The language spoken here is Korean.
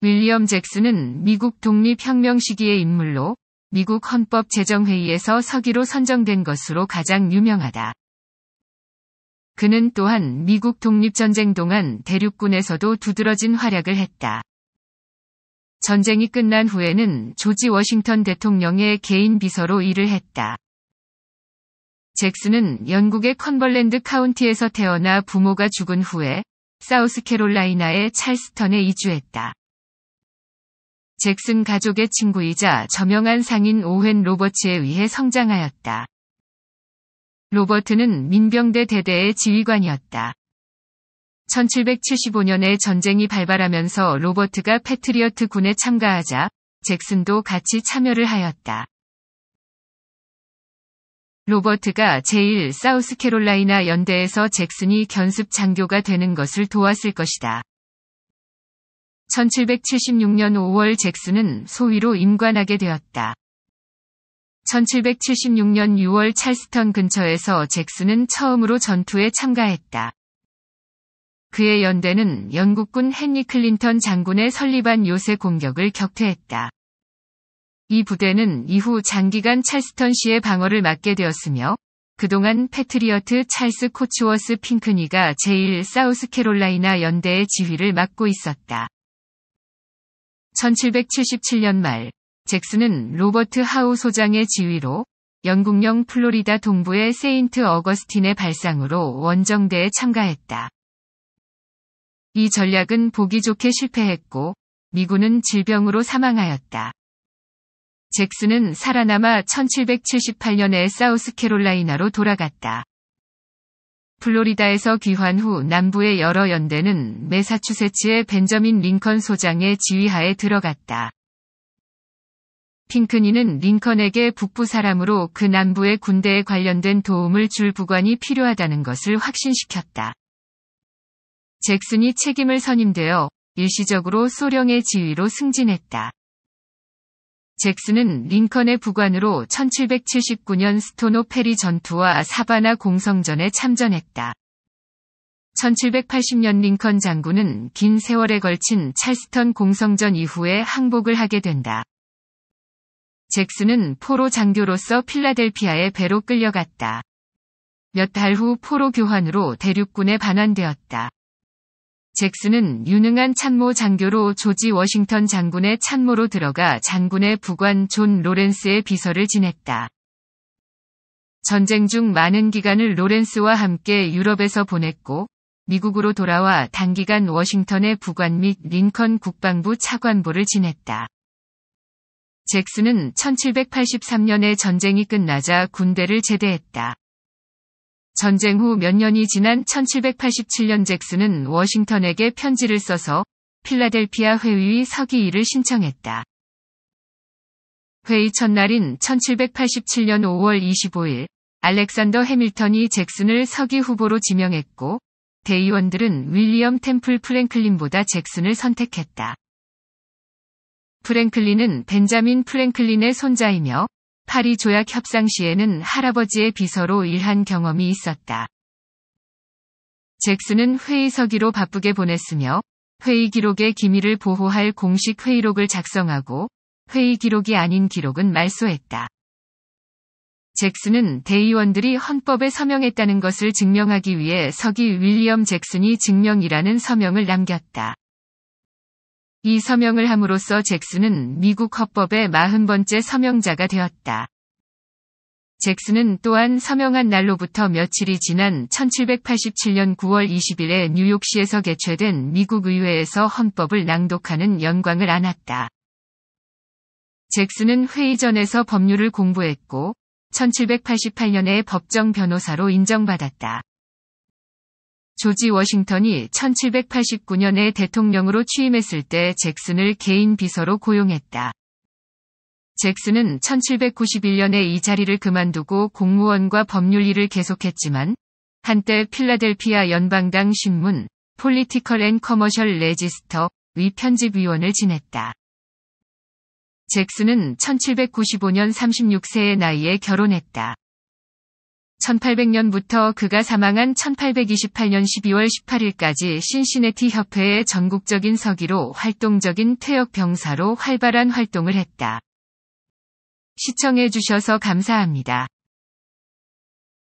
윌리엄 잭슨은 미국 독립혁명 시기의 인물로 미국 헌법 제정회의에서 서기로 선정된 것으로 가장 유명하다. 그는 또한 미국 독립전쟁 동안 대륙군에서도 두드러진 활약을 했다. 전쟁이 끝난 후에는 조지 워싱턴 대통령의 개인 비서로 일을 했다. 잭슨은 영국의 컨벌랜드 카운티에서 태어나 부모가 죽은 후에 사우스캐롤라이나의 찰스턴에 이주했다. 잭슨 가족의 친구이자 저명한 상인 오웬 로버츠에 의해 성장하였다. 로버트는 민병대 대대의 지휘관이었다. 1775년에 전쟁이 발발하면서 로버트가 패트리어트 군에 참가하자 잭슨도 같이 참여를 하였다. 로버트가 제1 사우스캐롤라이나 연대에서 잭슨이 견습 장교가 되는 것을 도왔을 것이다. 1776년 5월 잭슨은 소위로 임관하게 되었다. 1776년 6월 찰스턴 근처에서 잭슨은 처음으로 전투에 참가했다. 그의 연대는 영국군 헨리 클린턴 장군의 설립한 요새 공격을 격퇴했다. 이 부대는 이후 장기간 찰스턴 시의 방어를 맡게 되었으며 그동안 패트리어트 찰스 코치워스 핑크니가 제1 사우스캐롤라이나 연대의 지휘를 맡고 있었다. 1777년 말, 잭슨은 로버트 하우 소장의 지휘로 영국령 플로리다 동부의 세인트 어거스틴의 발상으로 원정대에 참가했다. 이 전략은 보기 좋게 실패했고 미군은 질병으로 사망하였다. 잭슨은 살아남아 1778년에 사우스캐롤라이나로 돌아갔다. 플로리다에서 귀환 후 남부의 여러 연대는 매사추세츠의 벤저민 링컨 소장의 지휘하에 들어갔다. 핑크니는 링컨에게 북부 사람으로 그 남부의 군대에 관련된 도움을 줄 부관이 필요하다는 것을 확신시켰다. 잭슨이 책임을 선임되어 일시적으로 소령의 지휘로 승진했다. 잭슨은 링컨의 부관으로 1779년 스토노 페리 전투와 사바나 공성전에 참전했다. 1780년 링컨 장군은 긴 세월에 걸친 찰스턴 공성전 이후에 항복을 하게 된다. 잭슨은 포로 장교로서 필라델피아의 배로 끌려갔다. 몇 달 후 포로 교환으로 대륙군에 반환되었다. 잭슨은 유능한 참모 장교로 조지 워싱턴 장군의 참모로 들어가 장군의 부관 존 로렌스의 비서를 지냈다. 전쟁 중 많은 기간을 로렌스와 함께 유럽에서 보냈고 미국으로 돌아와 단기간 워싱턴의 부관 및 링컨 국방부 차관보를 지냈다. 잭슨은 1783년에 전쟁이 끝나자 군대를 제대했다. 전쟁 후 몇 년이 지난 1787년 잭슨은 워싱턴에게 편지를 써서 필라델피아 회의의 서기일을 신청했다. 회의 첫날인 1787년 5월 25일 알렉산더 해밀턴이 잭슨을 서기 후보로 지명했고 대의원들은 윌리엄 템플 프랭클린보다 잭슨을 선택했다. 프랭클린은 벤자민 프랭클린의 손자이며 파리 조약 협상 시에는 할아버지의 비서로 일한 경험이 있었다. 잭슨은 회의서기로 바쁘게 보냈으며 회의 기록의 기밀을 보호할 공식 회의록을 작성하고 회의 기록이 아닌 기록은 말소했다. 잭슨은 대의원들이 헌법에 서명했다는 것을 증명하기 위해 서기 윌리엄 잭슨이 증명이라는 서명을 남겼다. 이 서명을 함으로써 잭슨은 미국 헌법의 40번째 서명자가 되었다. 잭슨은 또한 서명한 날로부터 며칠이 지난 1787년 9월 20일에 뉴욕시에서 개최된 미국 의회에서 헌법을 낭독하는 영광을 안았다. 잭슨은 회의전에서 법률을 공부했고 1788년에 법정 변호사로 인정받았다. 조지 워싱턴이 1789년에 대통령으로 취임했을 때 잭슨을 개인 비서로 고용했다. 잭슨은 1791년에 이 자리를 그만두고 공무원과 법률 일을 계속했지만 한때 필라델피아 연방당 신문 폴리티컬 앤 커머셜 레지스터 위 편집위원을 지냈다. 잭슨은 1795년 36세의 나이에 결혼했다. 1800년부터 그가 사망한 1828년 12월 18일까지 신시내티 협회의 전국적인 서기로 활동적인 퇴역 병사로 활발한 활동을 했다. 시청해 주셔서 감사합니다.